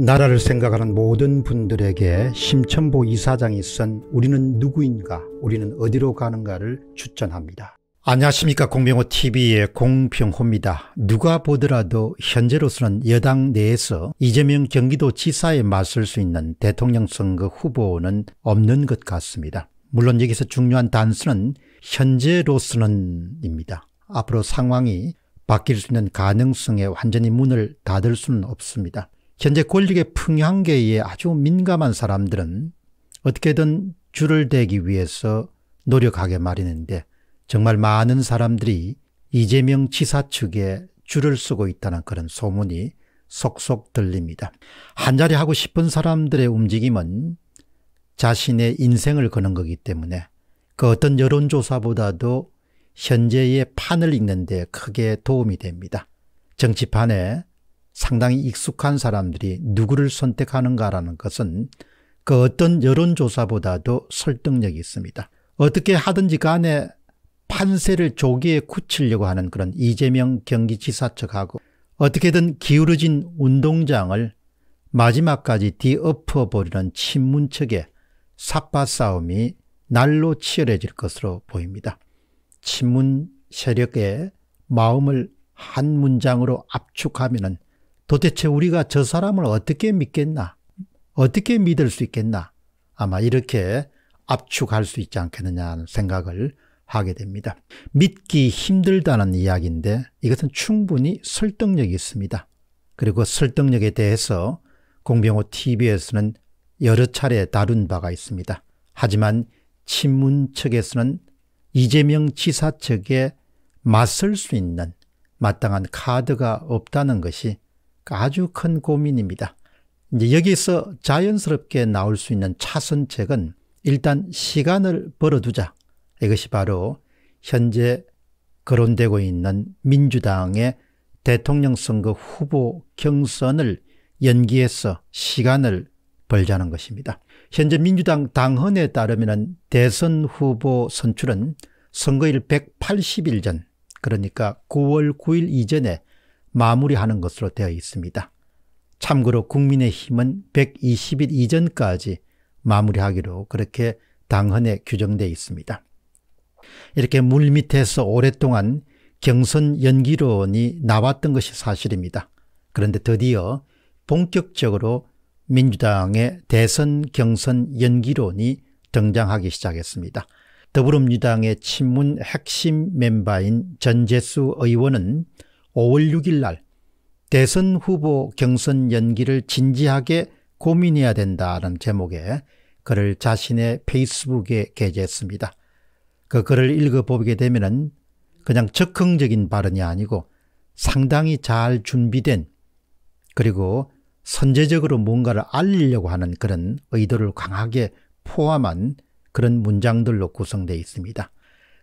나라를 생각하는 모든 분들에게 심천보 이사장이 쓴 우리는 누구인가 우리는 어디로 가는가를 추천합니다. 안녕하십니까 공병호TV의 공병호입니다. 누가 보더라도 현재로서는 여당 내에서 이재명 경기도지사에 맞설 수 있는 대통령 선거 후보는 없는 것 같습니다. 물론 여기서 중요한 단서는 현재로서는입니다. 앞으로 상황이 바뀔 수 있는 가능성에 완전히 문을 닫을 수는 없습니다. 현재 권력의 풍향계에 아주 민감한 사람들은 어떻게든 줄을 대기 위해서 노력하게 마련인데 정말 많은 사람들이 이재명 지사 측에 줄을 서고 있다는 그런 소문이 속속 들립니다. 한자리 하고 싶은 사람들의 움직임은 자신의 인생을 거는 거기 때문에 그 어떤 여론조사보다도 현재의 판을 읽는 데 크게 도움이 됩니다. 정치판에 상당히 익숙한 사람들이 누구를 선택하는가라는 것은 그 어떤 여론조사보다도 설득력이 있습니다. 어떻게 하든지 간에 판세를 조기에 굳히려고 하는 그런 이재명 경기지사 측하고 어떻게든 기울어진 운동장을 마지막까지 뒤엎어버리는 친문 측의 삽바 싸움이 날로 치열해질 것으로 보입니다. 친문 세력의 마음을 한 문장으로 압축하면 도대체 우리가 저 사람을 어떻게 믿겠나? 어떻게 믿을 수 있겠나? 아마 이렇게 압축할 수 있지 않겠느냐 하는 생각을 하게 됩니다. 믿기 힘들다는 이야기인데 이것은 충분히 설득력이 있습니다. 그리고 설득력에 대해서 공병호 TV에서는 여러 차례 다룬 바가 있습니다. 하지만 친문 측에서는 이재명 지사 측에 맞설 수 있는 마땅한 카드가 없다는 것이 아주 큰 고민입니다. 이제 여기서 자연스럽게 나올 수 있는 차선책은 일단 시간을 벌어두자. 이것이 바로 현재 거론되고 있는 민주당의 대통령 선거 후보 경선을 연기해서 시간을 벌자는 것입니다. 현재 민주당 당헌에 따르면 대선 후보 선출은 선거일 180일 전 그러니까 9월 9일 이전에 마무리하는 것으로 되어 있습니다. 참고로 국민의힘은 120일 이전까지 마무리하기로 그렇게 당헌에 규정돼 있습니다. 이렇게 물밑에서 오랫동안 경선 연기론이 나왔던 것이 사실입니다. 그런데 드디어 본격적으로 민주당의 대선 경선 연기론이 등장하기 시작했습니다. 더불어민주당의 친문 핵심 멤버인 전재수 의원은 5월 6일 날 대선 후보 경선 연기를 진지하게 고민해야 된다는 제목의 글을 자신의 페이스북에 게재했습니다. 그 글을 읽어보게 되면 그냥 적흥적인 발언이 아니고 상당히 잘 준비된 그리고 선제적으로 뭔가를 알리려고 하는 그런 의도를 강하게 포함한 그런 문장들로 구성되어 있습니다.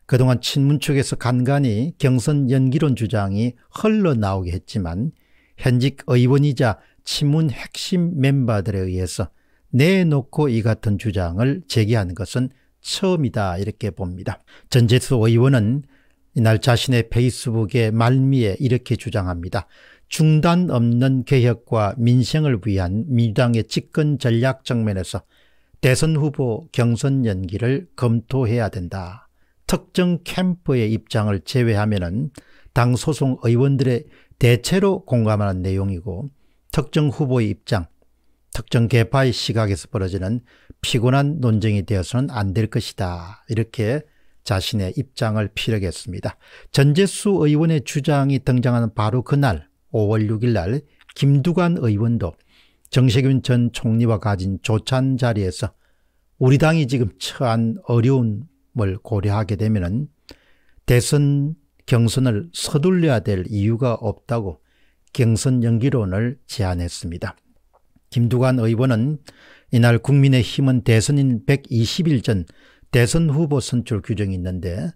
그동안 친문 측에서 간간히 경선 연기론 주장이 흘러나오게 했지만 현직 의원이자 친문 핵심 멤버들에 의해서 내놓고 이 같은 주장을 제기한 것은 처음이다 이렇게 봅니다. 전재수 의원은 이날 자신의 페이스북에 말미에 이렇게 주장합니다. 중단 없는 개혁과 민생을 위한 민주당의 집권 전략 정면에서 대선 후보 경선 연기를 검토해야 된다. 특정 캠프의 입장을 제외하면 당소송 의원들의 대체로 공감하는 내용이고 특정 후보의 입장, 특정 개파의 시각에서 벌어지는 피곤한 논쟁이 되어서는 안 될 것이다. 이렇게 자신의 입장을 피력했습니다. 전재수 의원의 주장이 등장하는 바로 그날 5월 6일 날 김두관 의원도 정세균 전 총리와 가진 조찬 자리에서 우리 당이 지금 처한 어려운 을 고려하게 되면 대선 경선을 서둘려야 될 이유가 없다고 경선 연기론을 제안했습니다. 김두관 의원은 이날 국민의힘은 대선인 120일 전 대선 후보 선출 규정이 있는데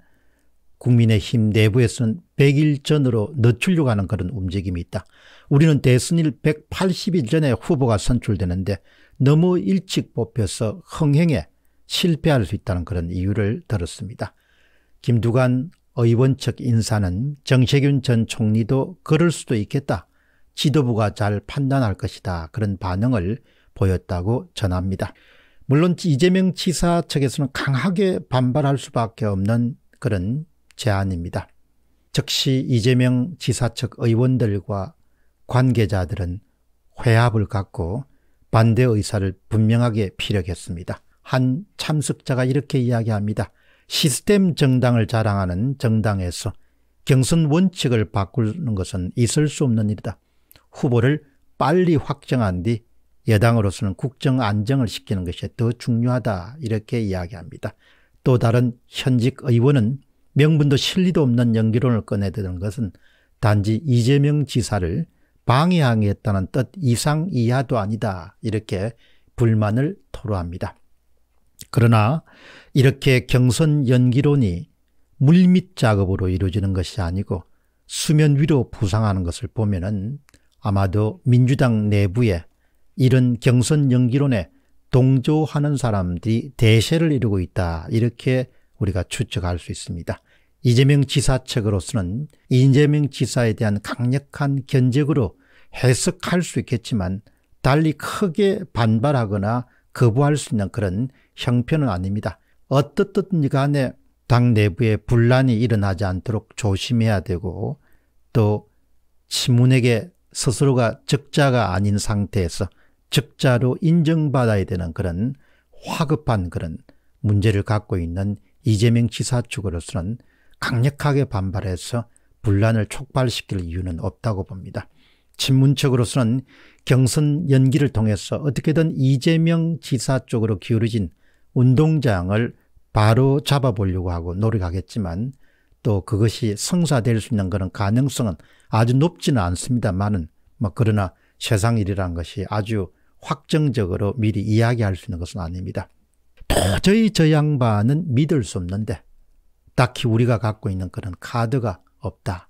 국민의힘 내부에서는 100일 전으로 늦추려고 하는 그런 움직임이 있다. 우리는 대선일 180일 전에 후보가 선출되는데 너무 일찍 뽑혀서 흥행에 실패할 수 있다는 그런 이유를 들었습니다. 김두관 의원 측 인사는 정세균 전 총리도 그럴 수도 있겠다. 지도부가 잘 판단할 것이다. 그런 반응을 보였다고 전합니다. 물론 이재명 지사 측에서는 강하게 반발할 수밖에 없는 그런 제안입니다. 즉시 이재명 지사 측 의원들과 관계자들은 회합을 갖고 반대 의사를 분명하게 피력했습니다. 한 참석자가 이렇게 이야기합니다. 시스템 정당을 자랑하는 정당에서 경선 원칙을 바꾸는 것은 있을 수 없는 일이다. 후보를 빨리 확정한 뒤 여당으로서는 국정 안정을 시키는 것이 더 중요하다 이렇게 이야기합니다. 또 다른 현직 의원은 명분도 실리도 없는 연기론을 꺼내드는 것은 단지 이재명 지사를 방해하겠다는 뜻 이상 이하도 아니다 이렇게 불만을 토로합니다. 그러나 이렇게 경선 연기론이 물밑 작업으로 이루어지는 것이 아니고 수면 위로 부상하는 것을 보면 은 아마도 민주당 내부에 이런 경선 연기론에 동조하는 사람들이 대세를 이루고 있다 이렇게 우리가 추측할 수 있습니다. 이재명 지사 측으로서는 이재명 지사에 대한 강력한 견적으로 해석할 수 있겠지만 달리 크게 반발하거나 거부할 수 있는 그런 형편은 아닙니다. 어떻든 간에 당 내부에 분란이 일어나지 않도록 조심해야 되고 또 시문에게 스스로가 적자가 아닌 상태에서 적자로 인정받아야 되는 그런 화급한 그런 문제를 갖고 있는 이재명 지사 측으로서는 강력하게 반발해서 분란을 촉발시킬 이유는 없다고 봅니다. 친문 측으로서는 경선 연기를 통해서 어떻게든 이재명 지사 쪽으로 기울어진 운동장을 바로 잡아보려고 하고 노력하겠지만 또 그것이 성사될 수 있는 그런 가능성은 아주 높지는 않습니다만은 뭐 그러나 세상 일이라 것이 아주 확정적으로 미리 이야기할 수 있는 것은 아닙니다. 도저히 저 양반은 믿을 수 없는데 딱히 우리가 갖고 있는 그런 카드가 없다.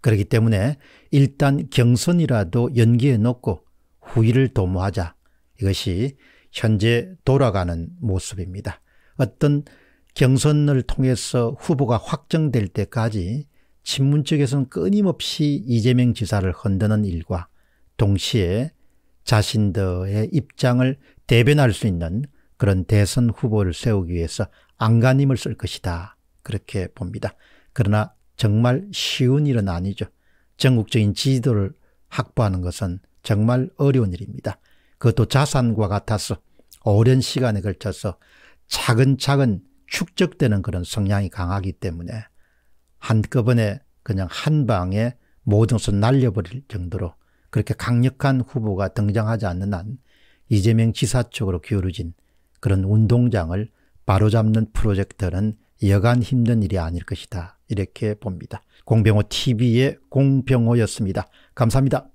그렇기 때문에 일단 경선이라도 연기해 놓고 후일을 도모하자. 이것이 현재 돌아가는 모습입니다. 어떤 경선을 통해서 후보가 확정될 때까지 친문 쪽에서는 끊임없이 이재명 지사를 흔드는 일과 동시에 자신들의 입장을 대변할 수 있는 그런 대선 후보를 세우기 위해서 안간힘을 쓸 것이다. 그렇게 봅니다. 그러나 정말 쉬운 일은 아니죠. 전국적인 지지도를 확보하는 것은 정말 어려운 일입니다. 그것도 자산과 같아서 오랜 시간에 걸쳐서 차근차근 축적되는 그런 성향이 강하기 때문에 한꺼번에 그냥 한 방에 모든 것을 날려버릴 정도로 그렇게 강력한 후보가 등장하지 않는 한 이재명 지사 쪽으로 기울어진 그런 운동장을 바로잡는 프로젝트는 여간 힘든 일이 아닐 것이다. 이렇게 봅니다. 공병호 TV의 공병호였습니다. 감사합니다.